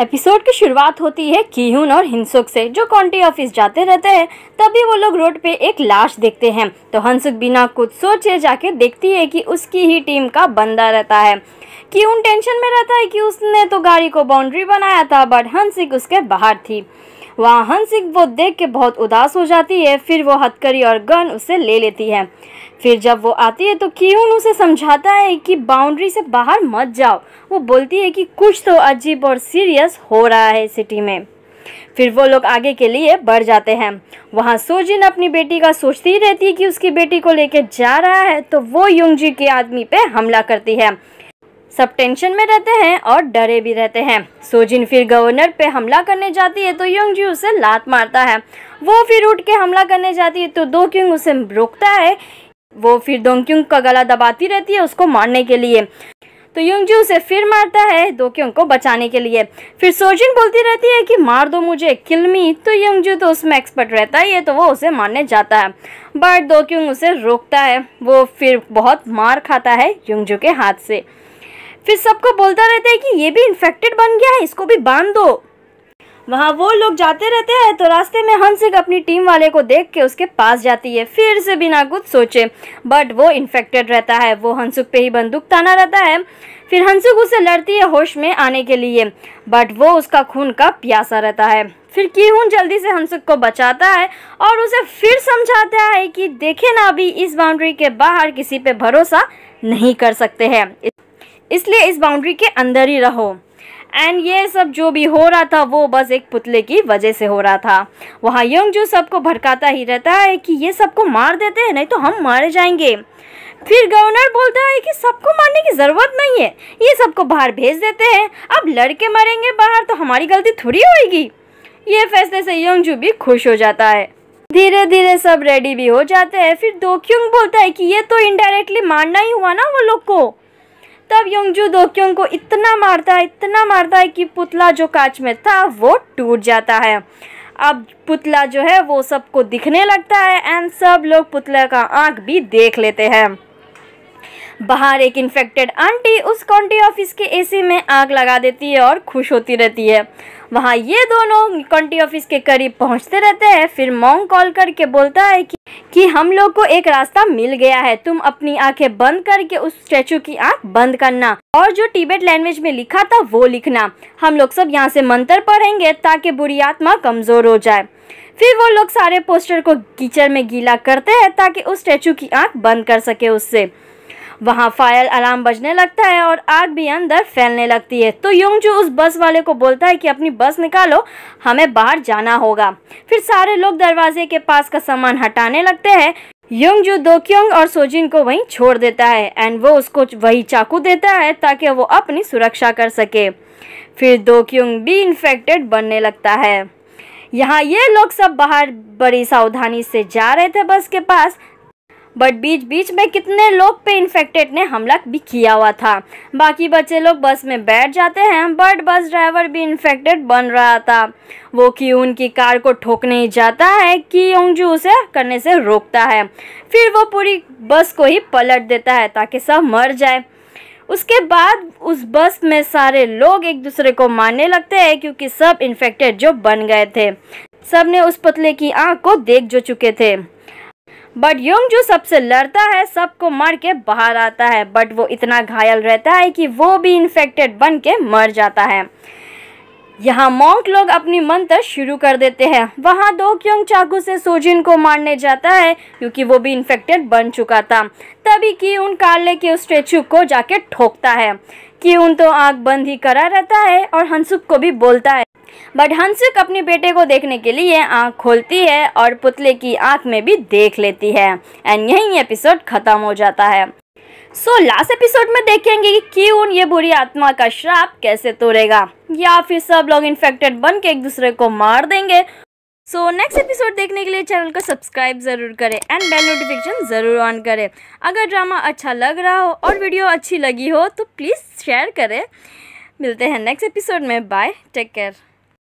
episode की शुरुआत होती है कीहून और हिंसुक से जो कॉन्टी ऑफिस जाते रहते हैं तभी वो लोग रोड पे एक लाश देखते हैं तो हंसुक बिना कुछ सोचे जाके देखती है कि उसकी ही टीम का बंदा रहता है कीहून टेंशन में रहता है कि उसने तो गाड़ी को बाउंड्री बनाया था बट हंसिक उसके बाहर थी वहाँ हंसिक वो देख के बहुत उदास हो जाती है फिर वो हथकरी और गन उसे ले लेती है फिर जब वो आती है तो कीहून उसे समझाता है कि बाउंड्री से बाहर मत जाओ वो बोलती है कि कुछ तो अजीब और सीरियस हो रहा है सिटी में फिर वो लोग आगे के लिए बढ़ जाते हैं वहाँ सोजिन अपनी बेटी का सोचती ही रहती है कि उसकी बेटी को लेकर जा रहा है तो वो युंगजी के आदमी पे हमला करती है सब टेंशन में रहते हैं और डरे भी रहते हैं सोजिन फिर गवर्नर पे हमला करने जाती है तो यंग जी उसे लात मारता है वो फिर उठ के हमला करने जाती है तो दो क्यूंग उसे रोकता है वो फिर दो क्यूंग का गला दबाती रहती है उसको मारने के लिए तो यंग जी उसे फिर मारता है दो क्यूंग को बचाने के लिए फिर सोजिन बोलती रहती है कि मार दो मुझे किलमी तो यंग जू तो उसमें एक्सपर्ट रहता ही है तो वो उसे मारने जाता है बट दो क्यूंग उसे रोकता है वो फिर बहुत मार खाता है यंग जू के हाथ से फिर सबको बोलता रहता है कि ये भी इन्फेक्टेड बन गया है इसको भी बांध दो वहाँ वो लोग जाते रहते हैं तो रास्ते में एक अपनी टीम वाले को देख के उसके पास जाती है फिर से बिना कुछ सोचे बट वो इन्फेक्टेड रहता है वो हंसुक पे ही बंदूक ताना रहता है फिर हंसुक उसे लड़ती है होश में आने के लिए बट वो उसका खून का प्यासा रहता है फिर कीहून जल्दी से हंसुक को बचाता है और उसे फिर समझाता है कि देखे ना अभी इस बाउंड्री के बाहर किसी पे भरोसा नहीं कर सकते हैं इसलिए इस बाउंड्री के अंदर ही रहो एंड ये सब जो भी हो रहा था वो बस एक पुतले की वजह से हो रहा था वहाँ यंग जो सबको भड़काता ही रहता है कि ये सबको मार देते हैं नहीं तो हम मारे जाएंगे फिर गवर्नर बोलता है कि सबको मारने की ज़रूरत नहीं है ये सबको बाहर भेज देते हैं अब लड़के मरेंगे बाहर तो हमारी गलती थोड़ी होगी ये फैसले से योंगजू भी खुश हो जाता है धीरे धीरे सब रेडी भी हो जाते हैं फिर क्यों बोलता है कि ये तो इनडायरेक्टली मारना ही हुआ ना वो लोग को तब योंगजू दोक्योंग को इतना मारता है इतना मारता है कि पुतला जो कांच में था वो टूट जाता है अब पुतला जो है वो सबको दिखने लगता है एंड सब लोग पुतला का आँख भी देख लेते हैं बाहर एक इन्फेक्टेड आंटी उस कॉन्टी ऑफिस के एसी में आग लगा देती है और खुश होती रहती है वहाँ ये दोनों कॉन्टी ऑफिस के करीब पहुँचते रहते हैं फिर मॉन्ग कॉल करके बोलता है कि कि हम लोग को एक रास्ता मिल गया है तुम अपनी आँखें बंद करके उस स्टैचू की आँख बंद करना और जो टिबेट लैंग्वेज में लिखा था वो लिखना हम लोग सब यहाँ से मंत्र पढ़ेंगे ताकि बुरी आत्मा कमज़ोर हो जाए फिर वो लोग सारे पोस्टर को कीचड़ में गीला करते हैं ताकि उस स्टैचू की आंख बंद कर सके उससे वहाँ फायर अलार्म बजने लगता है और आग भी अंदर फैलने लगती है तो जो उस बस वाले को बोलता है कि अपनी बस निकालो हमें बाहर जाना होगा फिर सारे लोग दरवाजे के पास का सामान हटाने लगते हैं योंग जो दोक्योंग और सोजिन को वहीं छोड़ देता है एंड वो उसको वही चाकू देता है ताकि वो अपनी सुरक्षा कर सके फिर दोक्योंग भी इन्फेक्टेड बनने लगता है यहाँ ये लोग सब बाहर बड़ी सावधानी से जा रहे थे बस के पास बट बीच बीच में कितने लोग पे इन्फेक्टेड ने हमला भी किया हुआ था बाकी बच्चे लोग बस में बैठ जाते हैं बट बस ड्राइवर भी इन्फेक्टेड बन रहा था वो कि उनकी कार को ठोकने ही जाता है कि ओंगजू उसे करने से रोकता है फिर वो पूरी बस को ही पलट देता है ताकि सब मर जाए उसके बाद उस बस में सारे लोग एक दूसरे को मारने लगते हैं क्योंकि सब इन्फेक्टेड जो बन गए थे सब ने उस पतले की आंख को देख जो चुके थे बट योंग जो सबसे लड़ता है सबको मर के बाहर आता है बट वो इतना घायल रहता है कि वो भी इन्फेक्टेड बन के मर जाता है यहाँ मॉन्क लोग अपनी मंत्र शुरू कर देते हैं वहाँ दो क्योंग चाकू से सोजिन को मारने जाता है क्योंकि वो भी इन्फेक्टेड बन चुका था तभी कि उन कार्ले के उस स्टेचू को जाके ठोकता है कि उन तो आँख बंद ही करा रहता है और हंसुप को भी बोलता है बट हंसक अपने बेटे को देखने के लिए आँख खोलती है और पुतले की आँख में भी देख लेती है एंड यही एपिसोड ख़त्म हो जाता है सो so, लास्ट एपिसोड में देखेंगे कि क्यों ये बुरी आत्मा का श्राप कैसे तोड़ेगा या फिर सब लोग इन्फेक्टेड बन के एक दूसरे को मार देंगे सो नेक्स्ट एपिसोड देखने के लिए चैनल को सब्सक्राइब ज़रूर करें एंड बेल नोटिफिकेशन ज़रूर ऑन करें अगर ड्रामा अच्छा लग रहा हो और वीडियो अच्छी लगी हो तो प्लीज़ शेयर करें मिलते हैं नेक्स्ट एपिसोड में बाय टेक केयर